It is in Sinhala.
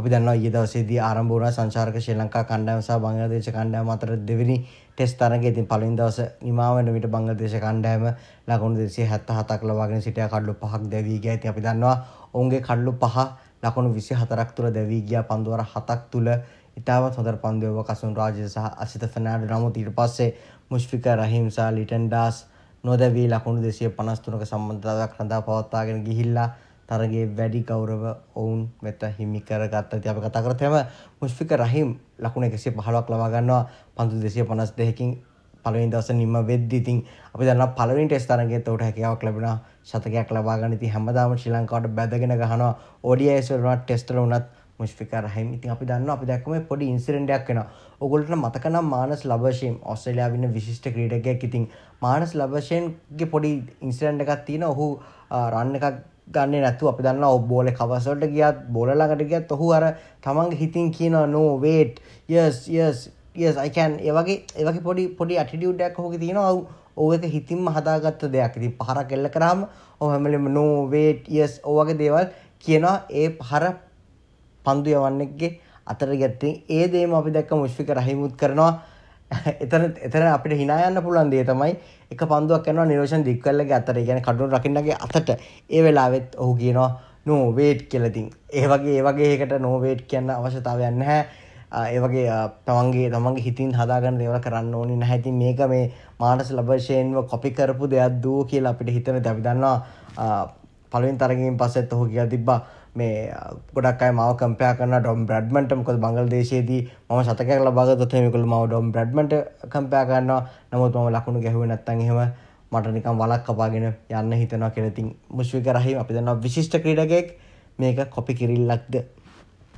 අපි දන්නවා ඊයේ දවසේදී ආරම්භ වුණා සංචාරක ශ්‍රී ලංකා කණ්ඩායම සහ බංග්ලාදේශ කණ්ඩායම අතර දෙවෙනි ටෙස්ට් තරගයේ ඉතින් පළවෙනි දවස නිමා වෙන විට බංග්ලාදේශ කණ්ඩායම ලකුණු 277ක් ලබාගෙන සිටියා කඩලු පහක් දැවී ගියා. ඉතින් අපි දන්නවා ඔවුන්ගේ කඩලු පහ ලකුණු 24ක් තුල දැවී ගියා පන්දු වර 7ක් තුල. ඉතාමත් හොඳට පන්දු යව කසුන් රාජේ සහ අසිත ෆර්නෑන්ඩෝ නමුත් ඊට පස්සේ මුෂ්ෆික රහීම් සහ ලිටන් ඩාස් නොදැවී ලකුණු 253ක සම්බන්ධතාවයක් රඳා පවත්වාගෙන ගිහිල්ලා තරගේ වැඩි ගෞරව ඔවුන් මෙත හිමි කරගත්තා. ඉතින් අපි කතා කරත් හැම මුෂ්ෆික රහිම් ලකුණු 115ක් ලබා ගන්නවා 5252කින් පළවෙනි දවසේ නිම වෙද්දී ඉතින් අපි දන්නවා පළවෙනි ටෙස්ට් තරගයේත් උට හැකියාවක් ලැබුණා ශතකයක් ලබා ගන්න. ඉතින් හැමදාම ශ්‍රී ලංකාවට බැඳගෙන ගහනවා ODIs වල වුණත් ටෙස්ට් වල වුණත් මුෂ්ෆික රහිම්. ඉතින් අපි දන්නවා අපි දැක්කම පොඩි ඉන්සිඩන්ට් එකක් වෙනවා. ඔයගොල්ලන්ට මතක නම් මානස් ලබෂේම් ඔස්ට්‍රේලියාවේ ඉන්න විශිෂ්ට ක්‍රීඩකයෙක්. ඉතින් මානස් ලබෂේම්ගේ පොඩි ඉන්සිඩන්ට් එකක් තියෙනවා. ඔහු රන් එකක් ගන්නේ නැතුව අපි දන්නවා ඔව් බෝලේ කවර්ස් වලට ගියත් බෝල ළඟට ගියත් ඔහු අර තමන්ගේ හිතින් කියනවා no wait yes yes yes i can ඒ වගේ ඒ වගේ පොඩි පොඩි ඇටිටියුඩ් එකක් ඔහුගේ තියෙනවා ඔව් ඔව් ඒක හිතින්ම හදාගත්ත දෙයක්. ඉතින් පහරක් එල්ල කරාම ඔව් හැම වෙලෙම no wait yes ඔව් වගේ දේවල් කියනවා ඒ පහර පන්දු යවන්නෙක්ගේ අතර ගැත්තේ ඒ දේම අපි දැක්ක මුෂ්ෆික රහිමුත් කරනවා එතන එතන අපිට hina යන්න පුළුවන් දේ තමයි එක පන්දුවක් යනවා නිරෝෂන් දික්වැල්ලගේ අතට. ඒ කියන්නේ කඩුණු රකින්නගේ අතට. ඒ වෙලාවෙත් ඔහු කියනවා no wait කියලා ඉතින්. ඒ වගේ ඒ වගේ එකකට no wait කියන්න අවශ්‍යතාවයක් නැහැ. ඒ වගේ තමන්ගේ තමන්ගේ හිතින් හදාගන්න දේවල් කරන්න ඕනේ නැහැ. ඉතින් මේක මේ මානස ලබෂේන්ව කොපි කරපු දෙයක් දෝ කියලා අපිට හිතන දවි දන්නවා පළවෙනි තරගයෙන් පස්සෙත් ඔහු කියලා තිබ්බා මේ ගොඩක් අය මාව කම්පයා කරනවා ඩොම් බ්‍රැඩ්මන්ට මොකද බංගලාදේශයේදී මම ශතකයක් ලබා ගත්තොත් එහෙම ඒගොල්ලෝ මාව ඩොම් බ්‍රැඩ්මන්ට කම්පයා කරනවා නමුත් මම ලකුණු ගැහුවේ නැත්නම් එහෙම මට නිකන් වලක් කපාගෙන යන්න හිතනවා කියලා ඉතින් මුෂ්ෆික රහීම් අපි දන්නවා විශිෂ්ට ක්‍රීඩකයෙක් මේක කොපි කිරිල්ලක්ද